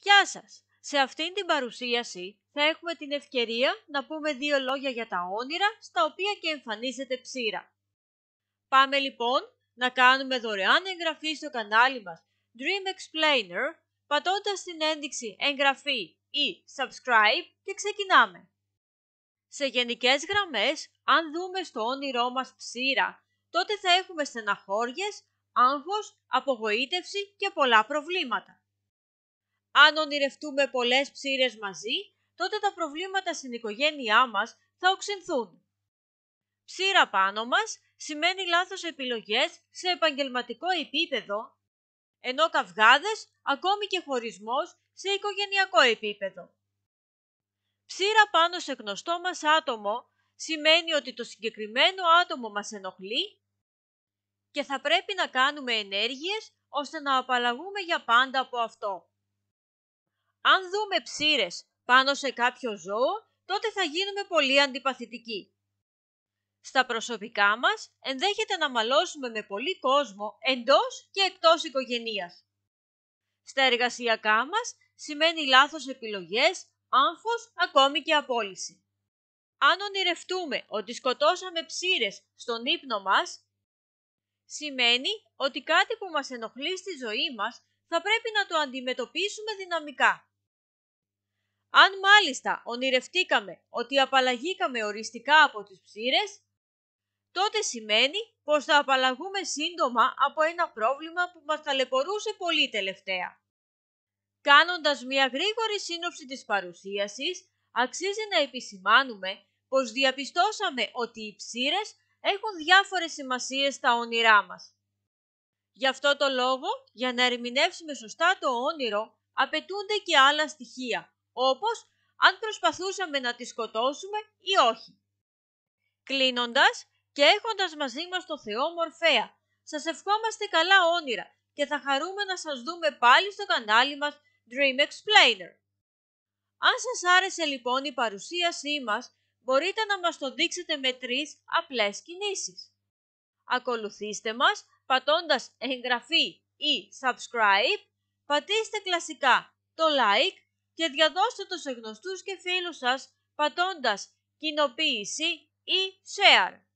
Γεια σας! Σε αυτήν την παρουσίαση θα έχουμε την ευκαιρία να πούμε δύο λόγια για τα όνειρα στα οποία και εμφανίζεται ψήρα. Πάμε λοιπόν να κάνουμε δωρεάν εγγραφή στο κανάλι μας Dream Explainer πατώντας την ένδειξη εγγραφή ή subscribe και ξεκινάμε. Σε γενικές γραμμές, αν δούμε στο όνειρό μας ψήρα, τότε θα έχουμε στεναχώριες, άγχος, απογοήτευση και πολλά προβλήματα αν ονειρευτούμε πολλές ψήρες μαζί, τότε τα προβλήματα στην οικογένειά μας θα οξυνθούν. Ψήρα πάνω μας σημαίνει λάθος επιλογές σε επαγγελματικό επίπεδο, ενώ καυγάδες, ακόμη και χωρισμός, σε οικογενειακό επίπεδο. Ψήρα πάνω σε γνωστό μας άτομο σημαίνει ότι το συγκεκριμένο άτομο μας ενοχλεί και θα πρέπει να κάνουμε ενέργειες ώστε να απαλλαγούμε για πάντα από αυτό. Αν δούμε ψήρες πάνω σε κάποιο ζώο, τότε θα γίνουμε πολύ αντιπαθητικοί. Στα προσωπικά μας ενδέχεται να μαλώσουμε με πολύ κόσμο εντός και εκτός οικογενείας. Στα εργασιακά μας σημαίνει λάθος επιλογές, άγχος, ακόμη και απόλυση. Αν ονειρευτούμε ότι σκοτώσαμε ψήρες στον ύπνο μας, σημαίνει ότι κάτι που μας ενοχλεί στη ζωή μας θα πρέπει να το αντιμετωπίσουμε δυναμικά. Αν μάλιστα ονειρευτήκαμε ότι απαλλαγήκαμε οριστικά από τις ψήρες, τότε σημαίνει πως θα απαλλαγούμε σύντομα από ένα πρόβλημα που μας ταλαιπωρούσε πολύ τελευταία. Κάνοντας μια γρήγορη σύνοψη της παρουσίασης, αξίζει να επισημάνουμε πως διαπιστώσαμε ότι οι ψήρες έχουν διάφορες σημασίες στα όνειρά μας. Γι' αυτό το λόγο, για να ερμηνεύσουμε σωστά το όνειρο, απαιτούνται και άλλα στοιχεία, όπως αν προσπαθούσαμε να τη σκοτώσουμε ή όχι. Κλείνοντας και έχοντας μαζί μας το Θεό Μορφέα, σας ευχόμαστε καλά όνειρα και θα χαρούμε να σας δούμε πάλι στο κανάλι μας Dream Explainer. Αν σας άρεσε λοιπόν η παρουσίασή μας, μπορείτε να μας το δείξετε με τρεις απλές κινήσεις. Ακολουθήστε μας πατώντας εγγραφή ή subscribe, πατήστε κλασικά το like και διαδώστε το σε γνωστούς και φίλους σας πατώντας κοινοποίηση ή share.